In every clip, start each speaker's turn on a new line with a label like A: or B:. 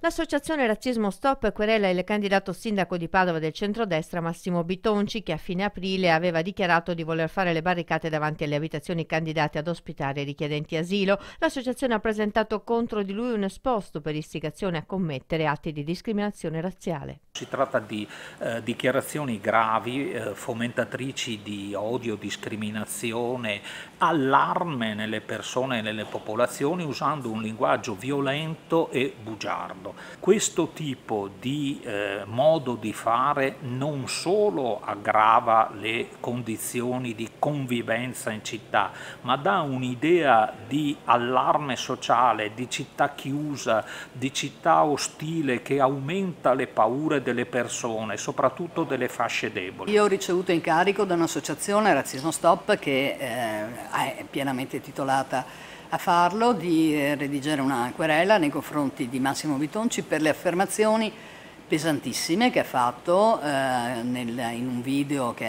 A: L'associazione Razzismo Stop querela il candidato sindaco di Padova del centrodestra Massimo Bitonci che a fine aprile aveva dichiarato di voler fare le barricate davanti alle abitazioni candidate ad ospitare i richiedenti asilo. L'associazione ha presentato contro di lui un esposto per istigazione a commettere atti di discriminazione razziale.
B: Si tratta di eh, dichiarazioni gravi, eh, fomentatrici di odio, discriminazione, allarme nelle persone e nelle popolazioni usando un linguaggio violento e bugiardo riguardo. Questo tipo di eh, modo di fare non solo aggrava le condizioni di convivenza in città, ma dà un'idea di allarme sociale, di città chiusa, di città ostile che aumenta le paure delle persone, soprattutto delle fasce deboli. Io ho
C: ricevuto incarico da un'associazione, Razzismo Stop, che eh, è pienamente titolata a farlo, di eh, redigere una querela nei confronti di Massimo Vittorio Bertonci per le affermazioni pesantissime che ha fatto eh, nel, in un video che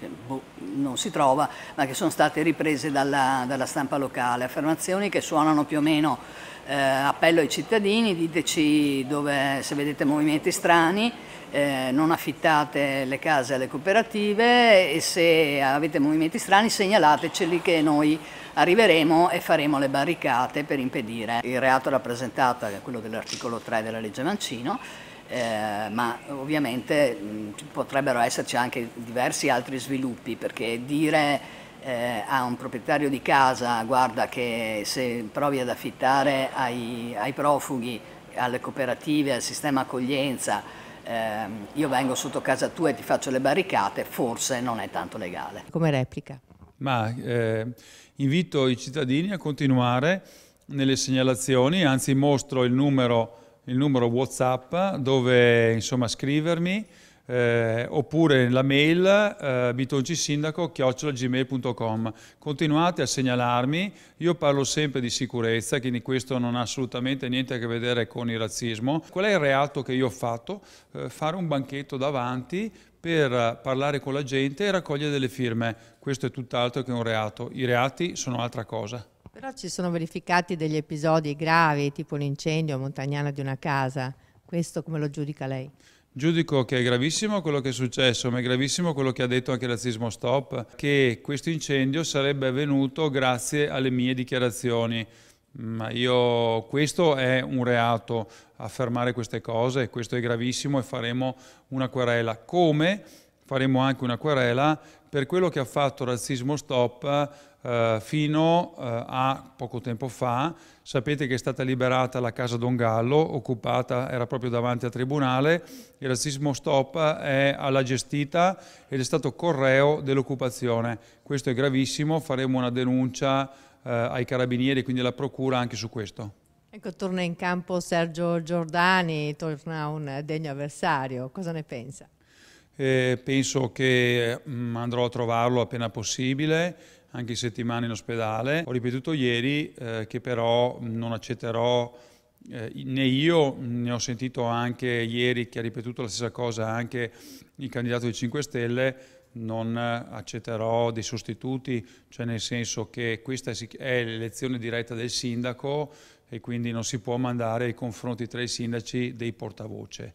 C: eh, boh, non si trova, ma che sono state riprese dalla, dalla stampa locale, affermazioni che suonano più o meno eh, appello ai cittadini, diteci dove, se vedete movimenti strani, eh, non affittate le case alle cooperative e se avete movimenti strani segnalateceli che noi arriveremo e faremo le barricate per impedire. Il reato rappresentato è quello dell'articolo 3 della legge Mancino eh, ma ovviamente mh, potrebbero esserci anche diversi altri sviluppi perché dire eh, a un proprietario di casa guarda che se provi ad affittare ai, ai profughi, alle cooperative, al sistema accoglienza, ehm, io vengo sotto casa tua e ti faccio le barricate, forse non è tanto legale.
A: Come replica?
D: Ma eh, invito i cittadini a continuare nelle segnalazioni, anzi mostro il numero il numero WhatsApp dove insomma scrivermi eh, oppure la mail eh, bitoncisindaco.gmail.com. Continuate a segnalarmi, io parlo sempre di sicurezza, quindi questo non ha assolutamente niente a che vedere con il razzismo. Qual è il reato che io ho fatto? Eh, fare un banchetto davanti per parlare con la gente e raccogliere delle firme. Questo è tutt'altro che un reato. I reati sono altra cosa.
A: Però ci sono verificati degli episodi gravi, tipo l'incendio a Montagnana di una casa. Questo come lo giudica lei?
D: Giudico che è gravissimo quello che è successo, ma è gravissimo quello che ha detto anche Razzismo Stop, che questo incendio sarebbe avvenuto grazie alle mie dichiarazioni. Ma io, questo è un reato, affermare queste cose, questo è gravissimo e faremo una querela. Come faremo anche una querela per quello che ha fatto Razzismo Stop eh, fino eh, a poco tempo fa. Sapete che è stata liberata la Casa Don Gallo, occupata, era proprio davanti al Tribunale. Il razzismo stop è alla gestita ed è stato correo dell'occupazione. Questo è gravissimo, faremo una denuncia eh, ai carabinieri, quindi alla Procura anche su questo.
A: Ecco, torna in campo Sergio Giordani, torna un degno avversario. Cosa ne pensa?
D: Eh, penso che mh, mm, andrò a trovarlo appena possibile, anche in settimana in ospedale. Ho ripetuto ieri eh, che però non accetterò eh, né io, ne ho sentito anche ieri che ha ripetuto la stessa cosa anche il candidato di 5 Stelle, non accetterò dei sostituti, cioè nel senso che questa è l'elezione diretta del sindaco e quindi non si può mandare i confronti tra i sindaci dei portavoce.